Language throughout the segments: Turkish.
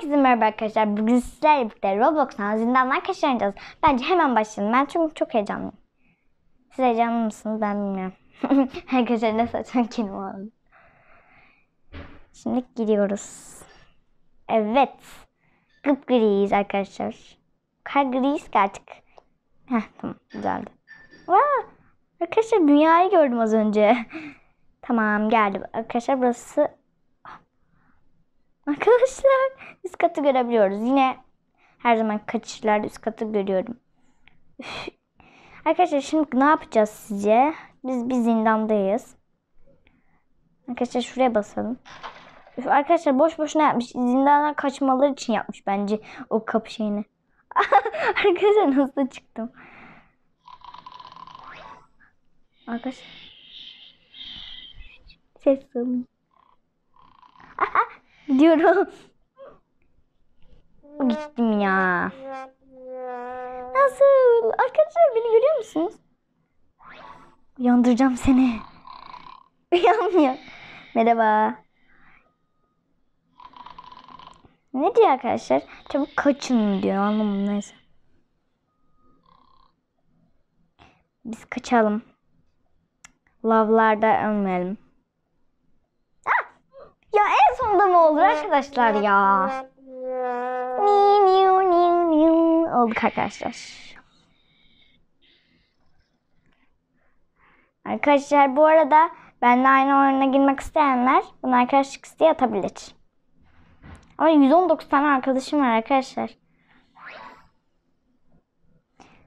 Herkese merhaba arkadaşlar. Bugün sizlerle birlikte Roblox'tan zindanlar kaçıracağız. Bence hemen başlayalım. Ben çünkü çok heyecanlıyım. Siz heyecanlı mısınız? Ben bilmiyorum. arkadaşlar ne saçan kim var? Şimdi gidiyoruz. Evet. Gıp griyiz arkadaşlar. Kar griyiz ki artık. Heh tamam güzeldi. Aa, arkadaşlar dünyayı gördüm az önce. tamam geldi. Arkadaşlar burası Arkadaşlar üst katı görebiliyoruz. Yine her zaman kaçışlarda üst katı görüyorum. Arkadaşlar şimdi ne yapacağız sizce? Biz bir zindandayız. Arkadaşlar şuraya basalım. Üf, arkadaşlar boş boşuna yapmış. Zindandan kaçmaları için yapmış bence o kapı şeyini. arkadaşlar nasıl çıktım? Arkadaşlar. Ses alın. Gidiyorum. Gittim ya. Nasıl? Arkadaşlar beni görüyor musunuz? Uyandıracağım seni. Uyanmıyor. Merhaba. Ne diyor arkadaşlar? Çabuk kaçın diyor. Anlamadım neyse. Biz kaçalım. Lavlarda ölmeyelim tatlı mı olur arkadaşlar ya? Olduk arkadaşlar. Arkadaşlar bu arada benimle aynı oyuna girmek isteyenler bunu arkadaşlık isteği atabilir. Ama 119 tane arkadaşım var arkadaşlar.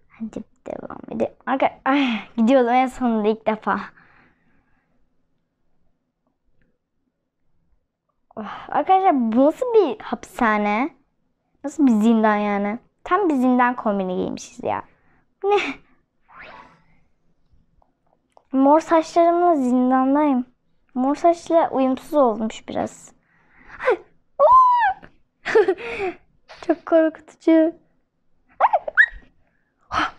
Hadi devam edelim. Arkadaşlar gidiyoruz en sonunda ilk defa. Ah, arkadaşlar bu nasıl bir hapishane? Nasıl bir zindan yani? Tam bir zindan kombini giymişiz ya. Ne? Mor saçlarımla zindandayım. Mor saçla uyumsuz olmuş biraz. Çok korkutucu.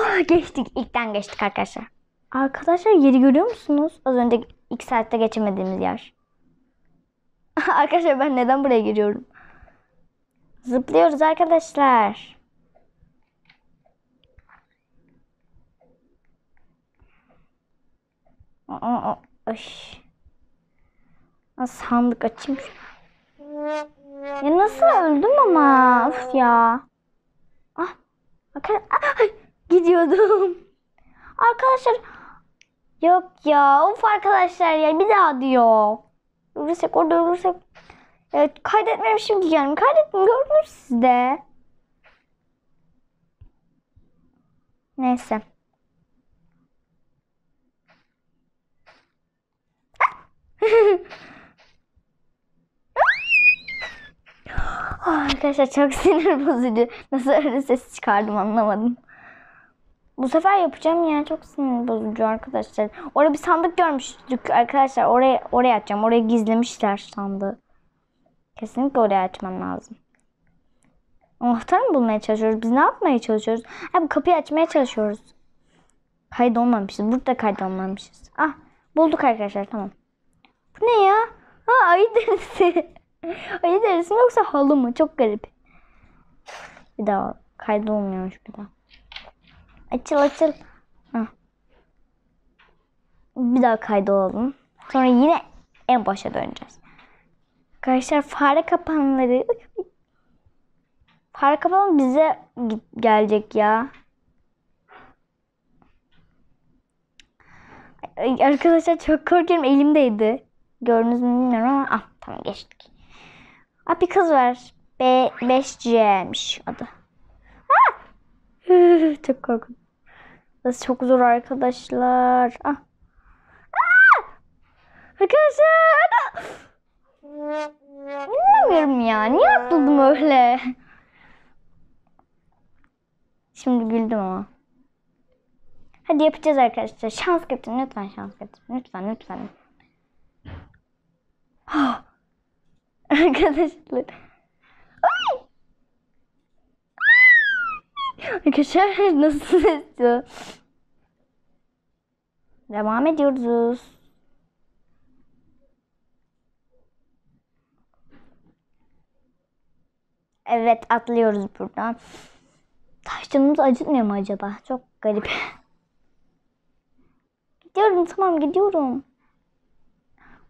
Ah, geçtik. İlkten geçtik arkadaşlar. Arkadaşlar yeri görüyor musunuz? Az önce ilk saatte geçemediğimiz yer. arkadaşlar ben neden buraya giriyorum? Zıplıyoruz arkadaşlar. Aa, ay. Nasıl sandık açayım. Ya nasıl öldüm ama? Of ya. Ah. Bakın. Ah, gidiyordum. Arkadaşlar Yok ya. Of arkadaşlar ya. Bir daha diyor. Ölürsek orada ölürsek. Evet kaydetmem şimdi yani. Kaydettim gördünüz sizde. Neyse. Ah! Ah, arkadaşlar çok sinir bozucu. Nasıl öyle ses çıkardım anlamadım. Bu sefer yapacağım yani Çok sinir bozucu arkadaşlar. Orada bir sandık görmüştük arkadaşlar. Oraya oraya açacağım. Oraya gizlemişler sandığı. Kesinlikle oraya açmam lazım. Anahtarı mı bulmaya çalışıyoruz? Biz ne yapmaya çalışıyoruz? Ha bu kapıyı açmaya çalışıyoruz. Kaydolmamışız. Burada kaydolmamışız. Ah bulduk arkadaşlar tamam. Bu ne ya? Ha ayı derisi. ayı derisi yoksa halı mı? Çok garip. Bir daha kaydolmuyormuş bir daha. Açıl açıl. Bir daha kaydolalım. Sonra yine en başa döneceğiz. Arkadaşlar fare kapanları fare kapan bize gelecek ya. Arkadaşlar çok korkuyorum elimdeydi. Gördünüz mü bilmiyorum ama ah tamam geçtik. Abi kız var. B 5C'miş adı. Çok korkun. Burası çok zor arkadaşlar. Ah. Ah! Arkadaşlar. Ah! Bilmiyorum ya. Niye atladım öyle? Şimdi güldüm ama. Hadi yapacağız arkadaşlar. Şans getir, lütfen şans getir, Lütfen lütfen. Ah! arkadaşlar. Arkadaşlar şey, nasılsınız? Devam ediyoruz. Evet atlıyoruz buradan. Taş canımız acıtmıyor mu acaba? Çok garip. gidiyorum tamam gidiyorum.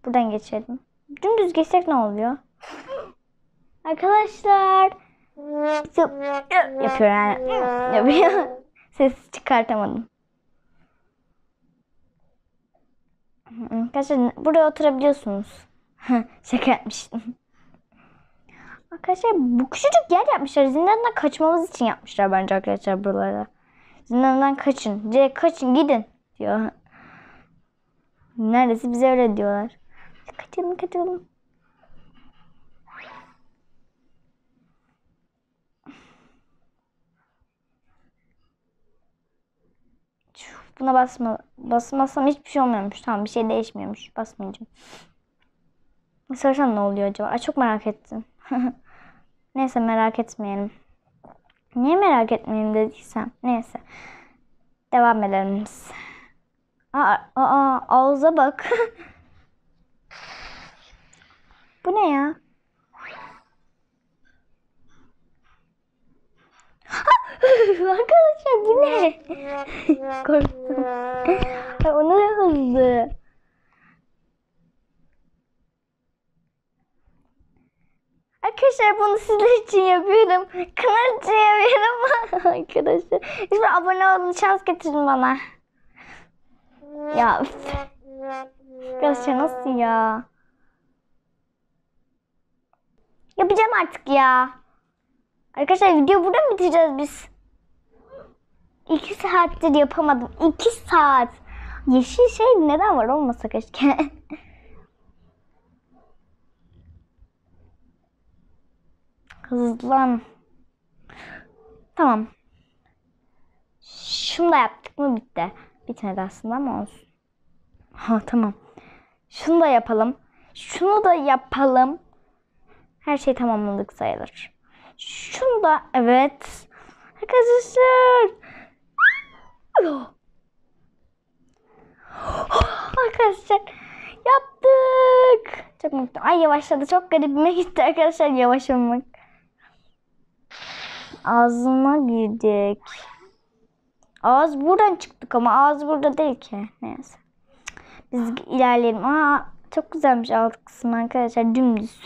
Buradan geçelim. Dümdüz geçsek ne oluyor? Arkadaşlar yapıyor yani. Yapıyor. Ses çıkartamadım. Arkadaşlar buraya oturabiliyorsunuz. Şaka yapmıştım. Arkadaşlar bu küçücük yer yapmışlar. Zindandan kaçmamız için yapmışlar bence arkadaşlar buralara. Zindandan kaçın. C kaçın gidin diyor. Neredeyse bize öyle diyorlar. Kaçalım kaçalım. Buna basma, basmasam hiçbir şey olmuyormuş. Tamam bir şey değişmiyormuş. Basmayacağım. Sorsan ne oluyor acaba? Ay, çok merak ettim. Neyse merak etmeyelim. Niye merak etmeyelim dediysem. Neyse. Devam edelim biz. Aa, aa, ağza bak. Bu ne ya? arkadaşlar bu ne? Korktum. Ay o ne hızlı. Arkadaşlar bunu sizler için yapıyorum. Kanal için yapıyorum. arkadaşlar. Şimdi abone olun şans getirin bana. Ya. Arkadaşlar nasıl ya? Yapacağım artık ya. Arkadaşlar video burada mı bitireceğiz biz? İki saattir yapamadım. İki saat. Yeşil şey neden var olmasa keşke. Hızlan. Tamam. Şunu da yaptık mı bitti. Bitmedi aslında ama olsun. Ha tamam. Şunu da yapalım. Şunu da yapalım. Her şey tamamladık sayılır. Şunu da evet. Arkadaşlar arkadaşlar yaptık. Çok mutluyum. Ay yavaşladı. Çok garibime gitti arkadaşlar yavaşlamak. Ağzına girdik. Ağız buradan çıktık ama ağız burada değil ki. Neyse. Biz ilerleyelim. Aa, çok güzelmiş alt kısmı arkadaşlar. Dümdüz.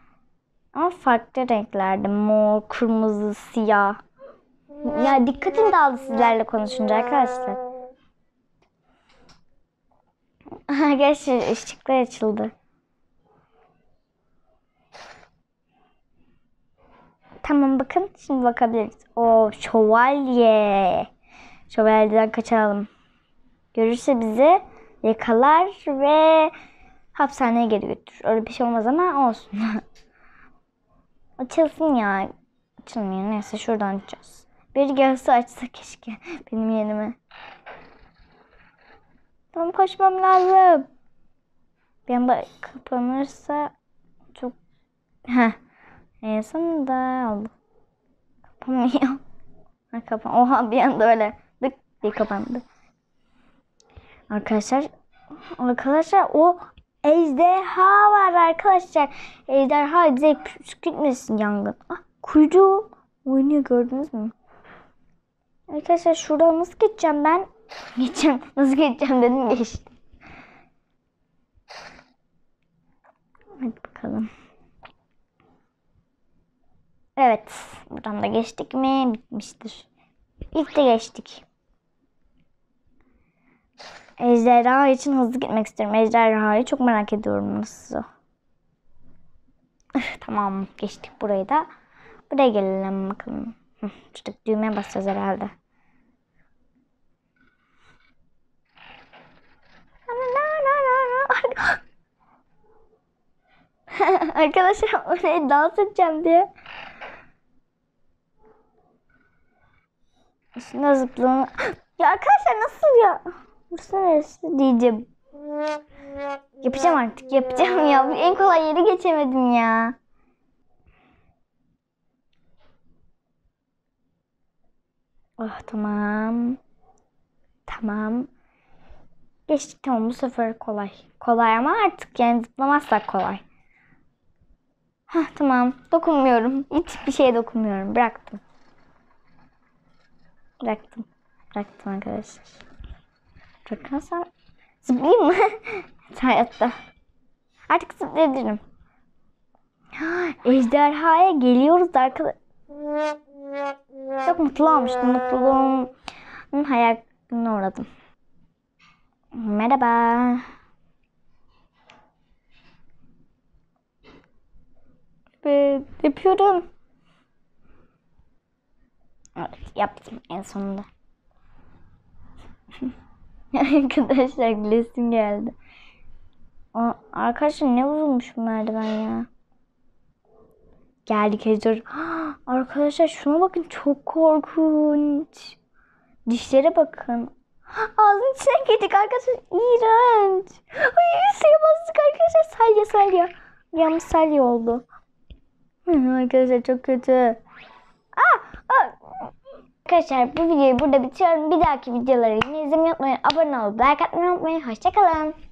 ama farklı renklerde. Mor, kırmızı, siyah. Ya dikkatim dağıldı sizlerle konuşunca arkadaşlar. Gerçi ışıklar açıldı. Tamam bakın şimdi bakabiliriz. O şövalye. Şövalyeden kaçalım. Görürse bizi yakalar ve hapishaneye geri götürür. Öyle bir şey olmaz ama olsun. Açılsın ya. Açılmıyor. Neyse şuradan açacağız. Bir gelse açsa keşke benim yerime. Tam koşmam lazım. Bir anda kapanırsa çok... Heh. En sonunda aldım. Kapanmıyor. Ha, kapan. Oha bir anda öyle dık diye kapandı. Arkadaşlar arkadaşlar o ejderha var arkadaşlar. Ejderha bize gitmesin yangın. Ah, kuyruğu oynuyor gördünüz mü? Arkadaşlar şurada nasıl geçeceğim ben? Geçeceğim. Nasıl geçeceğim dedim geçtim. Hadi bakalım. Evet. Buradan da geçtik mi? Bitmiştir. İlk de geçtik. Ejderha için hızlı gitmek istiyorum. Ejderha'yı çok merak ediyorum nasıl. tamam geçtik burayı da. Buraya gelelim bakalım. İşte düğmeye basacağız herhalde. Arkadaşlar oraya dans edeceğim diye. Üstüne zıplama. ya arkadaşlar nasıl ya? Burası neresi diyeceğim. Yapacağım artık yapacağım ya. En kolay yeri geçemedim ya. Ah tamam. Tamam. Geçtik tamam bu sefer kolay. Kolay ama artık yani zıplamazsak kolay. Hah tamam. Dokunmuyorum. hiç bir şeye dokunmuyorum. Bıraktım. Bıraktım. Bıraktım arkadaşlar. Bırakırsam zıplayayım mı? Hayatta. Artık zıplayabilirim. Ejderhaya geliyoruz arkadaşlar. Çok mutlu olmuştum. Mutluluğumun hayaline uğradım. Merhaba. Ve ee, yapıyorum. Evet yaptım en sonunda. arkadaşlar gülesim geldi. Aa, arkadaşlar ne uzunmuş bu merdiven ya. Geldik Ejder. Arkadaşlar şuna bakın çok korkunç. Dişlere bakın. Ağzının içine girdik arkadaşlar. İğrenç. Ay suya bastık arkadaşlar. Salya salya. Yanlış salya oldu. arkadaşlar çok kötü. Aa, ah, aa. Ah. Arkadaşlar bu videoyu burada bitiriyorum. Bir dahaki videoları yine izlemeyi unutmayın. Abone olup like atmayı unutmayın. Hoşçakalın.